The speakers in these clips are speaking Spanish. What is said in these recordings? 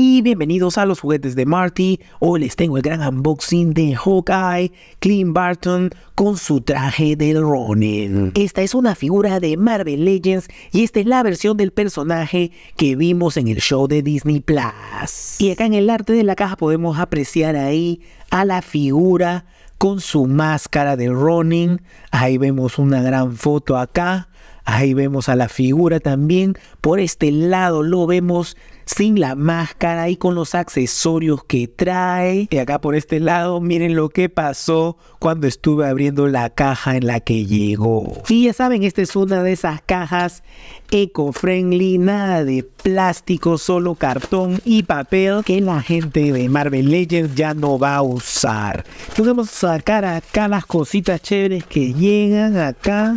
y bienvenidos a los juguetes de Marty. Hoy les tengo el gran unboxing de Hawkeye, Clint Barton con su traje de Ronin. Mm. Esta es una figura de Marvel Legends y esta es la versión del personaje que vimos en el show de Disney Plus. Y acá en el arte de la caja podemos apreciar ahí a la figura con su máscara de Ronin. Ahí vemos una gran foto acá Ahí vemos a la figura también. Por este lado lo vemos sin la máscara y con los accesorios que trae. Y acá por este lado, miren lo que pasó cuando estuve abriendo la caja en la que llegó. Y ya saben, esta es una de esas cajas eco-friendly, nada de plástico, solo cartón y papel que la gente de Marvel Legends ya no va a usar. Podemos sacar acá las cositas chéveres que llegan acá.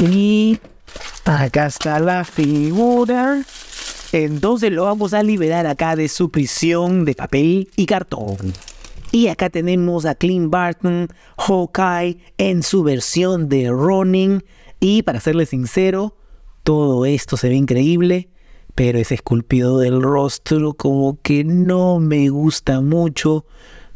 Y acá está la figura. Entonces lo vamos a liberar acá de su prisión de papel y cartón. Y acá tenemos a Clint Barton, Hawkeye, en su versión de Ronin. Y para serle sincero, todo esto se ve increíble, pero ese esculpido del rostro como que no me gusta mucho.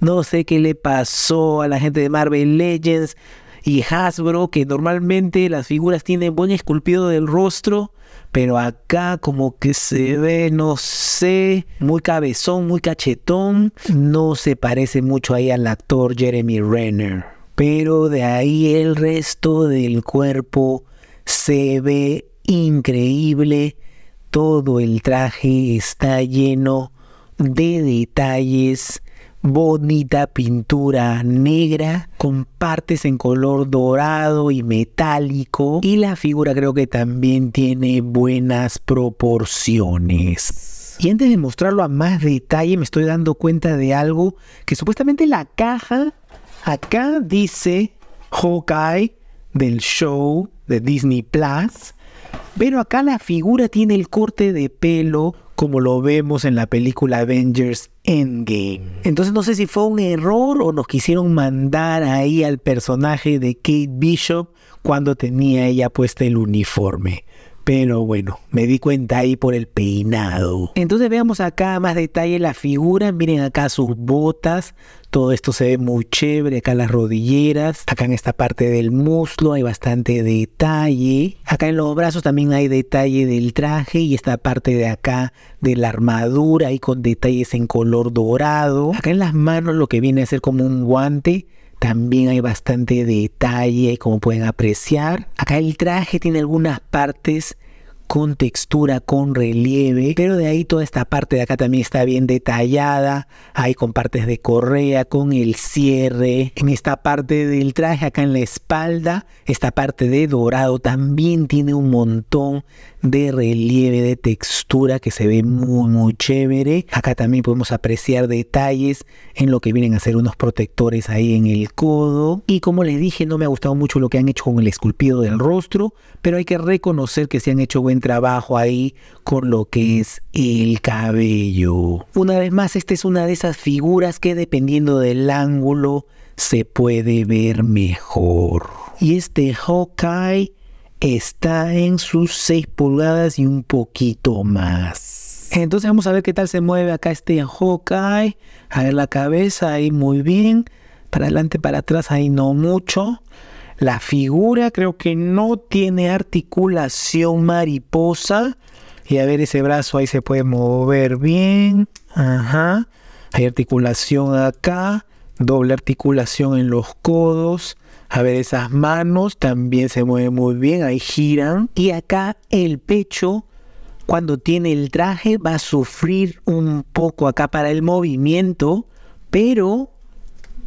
No sé qué le pasó a la gente de Marvel Legends y Hasbro, que normalmente las figuras tienen buen esculpido del rostro, pero acá como que se ve, no sé, muy cabezón, muy cachetón, no se parece mucho ahí al actor Jeremy Renner. Pero de ahí el resto del cuerpo se ve increíble, todo el traje está lleno de detalles bonita pintura negra con partes en color dorado y metálico y la figura creo que también tiene buenas proporciones. Y antes de mostrarlo a más detalle, me estoy dando cuenta de algo que supuestamente la caja acá dice Hawkeye del show de Disney Plus, pero acá la figura tiene el corte de pelo como lo vemos en la película Avengers Endgame. Entonces no sé si fue un error o nos quisieron mandar ahí al personaje de Kate Bishop cuando tenía ella puesta el uniforme. Pero bueno, me di cuenta ahí por el peinado. Entonces veamos acá más detalle la figura. Miren acá sus botas. Todo esto se ve muy chévere. Acá las rodilleras. Acá en esta parte del muslo hay bastante detalle. Acá en los brazos también hay detalle del traje. Y esta parte de acá de la armadura. Ahí con detalles en color dorado. Acá en las manos lo que viene a ser como un guante también hay bastante detalle, como pueden apreciar. Acá el traje tiene algunas partes con textura, con relieve, pero de ahí toda esta parte de acá también está bien detallada, hay con partes de correa, con el cierre, en esta parte del traje, acá en la espalda, esta parte de dorado también tiene un montón de relieve, de textura que se ve muy, muy chévere. Acá también podemos apreciar detalles en lo que vienen a ser unos protectores ahí en el codo. Y como les dije, no me ha gustado mucho lo que han hecho con el esculpido del rostro, pero hay que reconocer que se han hecho buen trabajo ahí con lo que es el cabello. Una vez más, esta es una de esas figuras que dependiendo del ángulo se puede ver mejor. Y este Hawkeye está en sus 6 pulgadas y un poquito más. Entonces vamos a ver qué tal se mueve acá este Hawkeye. A ver la cabeza ahí muy bien. Para adelante, para atrás ahí no mucho. La figura creo que no tiene articulación mariposa. Y a ver ese brazo ahí se puede mover bien. Ajá. Hay articulación acá doble articulación en los codos. A ver, esas manos también se mueven muy bien, ahí giran. Y acá el pecho, cuando tiene el traje, va a sufrir un poco acá para el movimiento, pero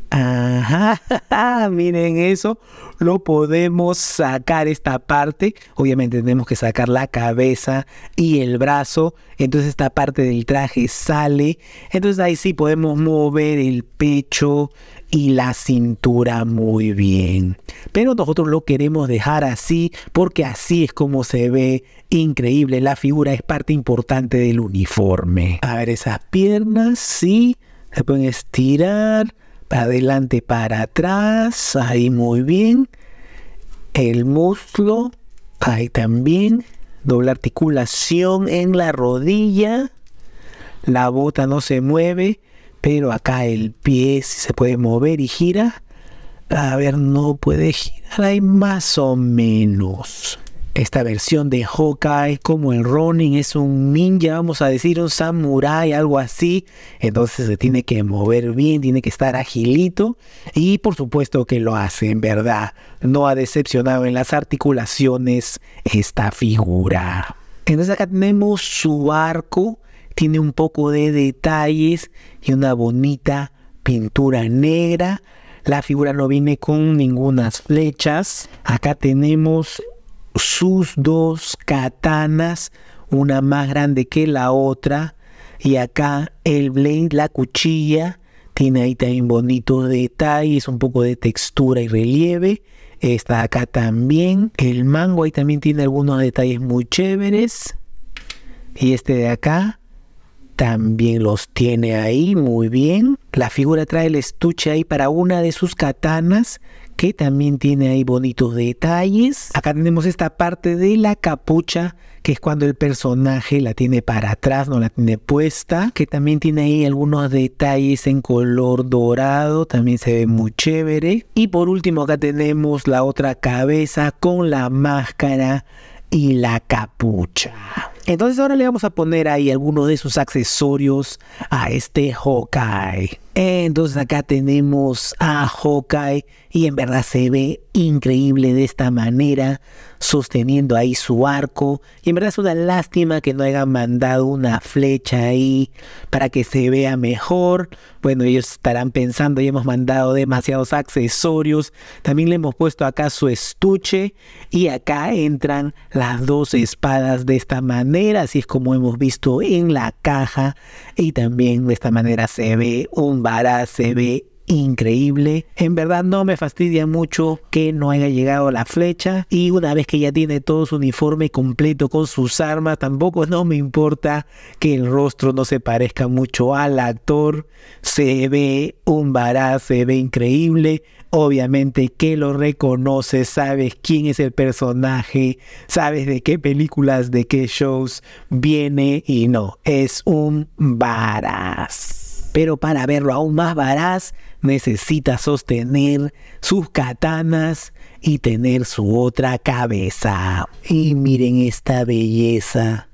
Ajá, miren eso, lo podemos sacar esta parte. Obviamente tenemos que sacar la cabeza y el brazo. Entonces esta parte del traje sale. Entonces ahí sí podemos mover el pecho y la cintura muy bien. Pero nosotros lo queremos dejar así porque así es como se ve increíble. La figura es parte importante del uniforme. A ver, esas piernas sí se pueden estirar adelante para atrás, ahí muy bien. El muslo, ahí también. Doble articulación en la rodilla. La bota no se mueve, pero acá el pie se puede mover y gira. A ver, no puede girar ahí más o menos esta versión de Hawkeye, como el Ronin es un ninja, vamos a decir, un samurai, algo así. Entonces se tiene que mover bien, tiene que estar agilito y por supuesto que lo hace, en verdad. No ha decepcionado en las articulaciones esta figura. Entonces acá tenemos su arco, tiene un poco de detalles y una bonita pintura negra. La figura no viene con ninguna flechas. Acá tenemos sus dos katanas, una más grande que la otra, y acá el blade, la cuchilla, tiene ahí también bonitos detalles, un poco de textura y relieve. Está acá también. El mango ahí también tiene algunos detalles muy chéveres. Y este de acá también los tiene ahí muy bien. La figura trae el estuche ahí para una de sus katanas que también tiene ahí bonitos detalles. Acá tenemos esta parte de la capucha, que es cuando el personaje la tiene para atrás, no la tiene puesta, que también tiene ahí algunos detalles en color dorado, también se ve muy chévere. Y por último acá tenemos la otra cabeza con la máscara y la capucha. Entonces ahora le vamos a poner ahí algunos de sus accesorios a este Hawkeye. Entonces acá tenemos a Hawkeye y en verdad se ve increíble de esta manera, sosteniendo ahí su arco. Y en verdad es una lástima que no hayan mandado una flecha ahí para que se vea mejor. Bueno, ellos estarán pensando, y hemos mandado demasiados accesorios. También le hemos puesto acá su estuche y acá entran las dos espadas de esta manera así es como hemos visto en la caja y también de esta manera se ve un Bará, se ve increíble. En verdad no me fastidia mucho que no haya llegado la flecha. Y una vez que ya tiene todo su uniforme completo con sus armas, tampoco no me importa que el rostro no se parezca mucho al actor. Se ve un varaz, se ve increíble obviamente que lo reconoce, sabes quién es el personaje, sabes de qué películas, de qué shows viene y no, es un Varaz. pero para verlo aún más varaz necesita sostener sus katanas y tener su otra cabeza. Y miren esta belleza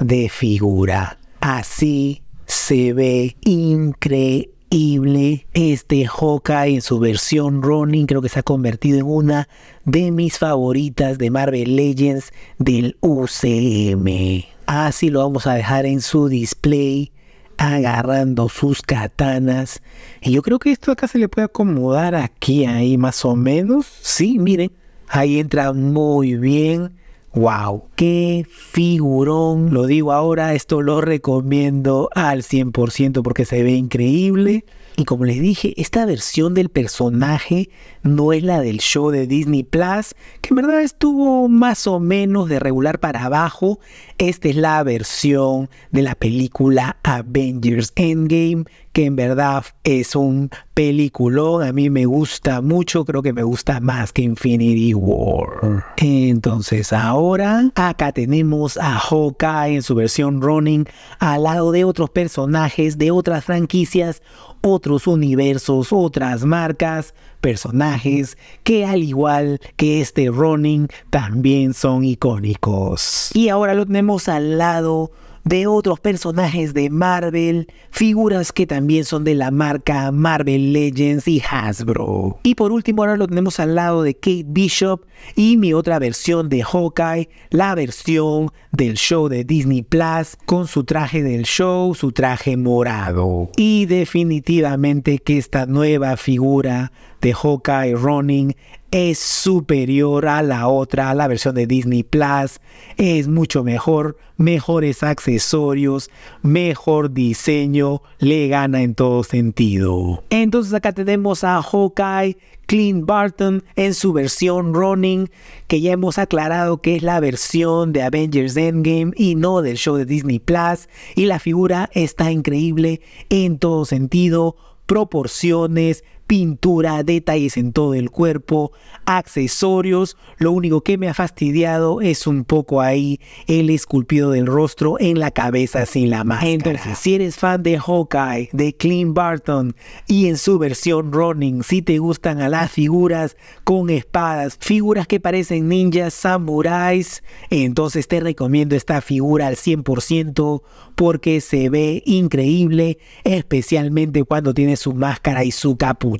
de figura. Así se ve increíble increíble este Hawkeye en su versión Ronin. Creo que se ha convertido en una de mis favoritas de Marvel Legends del UCM. Así lo vamos a dejar en su display agarrando sus katanas. Y yo creo que esto acá se le puede acomodar aquí, ahí más o menos. Sí, miren, ahí entra muy bien. ¡Wow! ¡Qué figurón! Lo digo ahora, esto lo recomiendo al 100% porque se ve increíble. Y como les dije, esta versión del personaje no es la del show de Disney Plus, que en verdad estuvo más o menos de regular para abajo. Esta es la versión de la película Avengers Endgame, que en verdad es un peliculón. A mí me gusta mucho, creo que me gusta más que Infinity War. Entonces ahora acá tenemos a Hawkeye en su versión Running al lado de otros personajes de otras franquicias, otros universos, otras marcas, personajes que al igual que este Ronin también son icónicos. Y ahora lo tenemos al lado de otros personajes de Marvel, figuras que también son de la marca Marvel Legends y Hasbro. Y por último ahora lo tenemos al lado de Kate Bishop y mi otra versión de Hawkeye, la versión del show de Disney Plus con su traje del show, su traje morado. Y definitivamente que esta nueva figura de Hawkeye Running. es superior a la otra, a la versión de Disney Plus. Es mucho mejor, mejores accesorios, mejor diseño, le gana en todo sentido. Entonces acá tenemos a Hawkeye, Clint Barton en su versión Running. que ya hemos aclarado que es la versión de Avengers Endgame y no del show de Disney Plus. Y la figura está increíble en todo sentido proporciones, pintura, detalles en todo el cuerpo, accesorios. Lo único que me ha fastidiado es un poco ahí el esculpido del rostro en la cabeza sin la máscara. Entonces, si eres fan de Hawkeye, de Clint Barton y en su versión Running. si te gustan a las figuras con espadas, figuras que parecen ninjas, samuráis, entonces te recomiendo esta figura al 100% porque se ve increíble, especialmente cuando tiene su máscara y su capucha